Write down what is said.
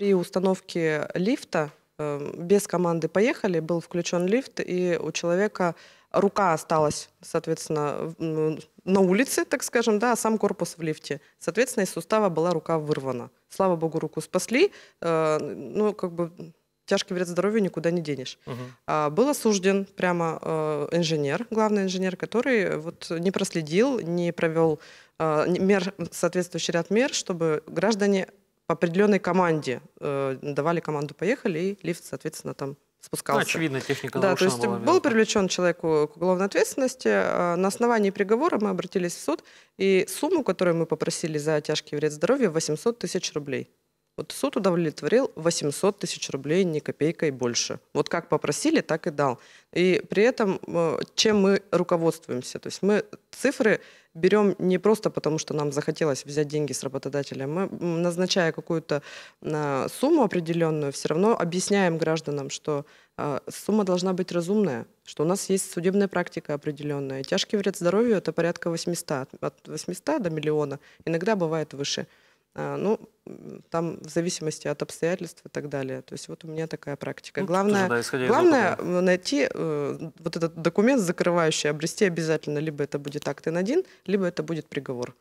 При установке лифта эм, без команды поехали, был включен лифт, и у человека рука осталась, соответственно, на улице, так скажем, да, а сам корпус в лифте. Соответственно, из сустава была рука вырвана. Слава богу, руку спасли. Э, ну, как бы тяжкий вред здоровью никуда не денешь. Угу. А, был осужден прямо э, инженер, главный инженер, который вот не проследил, не провел э, мер, соответствующий ряд мер, чтобы граждане по определенной команде э, давали команду «поехали», и лифт, соответственно, там спускался. очевидно, техника Да, то есть была, был привлечен человеку э, к уголовной ответственности. Э, на основании приговора мы обратились в суд, и сумму, которую мы попросили за тяжкий вред здоровью, 800 тысяч рублей. Вот суд удовлетворил 800 тысяч рублей, ни копейкой больше. Вот как попросили, так и дал. И при этом э, чем мы руководствуемся? То есть мы цифры берем не просто потому, что нам захотелось взять деньги с работодателя. Мы, назначая какую-то а, сумму определенную, все равно объясняем гражданам, что а, сумма должна быть разумная, что у нас есть судебная практика определенная. Тяжкий вред здоровью – это порядка 800, от 800 до миллиона, иногда бывает выше – а, ну, там в зависимости от обстоятельств и так далее. То есть вот у меня такая практика. Ну, главное тоже, да, главное найти э, вот этот документ закрывающий, обрести обязательно либо это будет акт Н1, либо это будет приговор.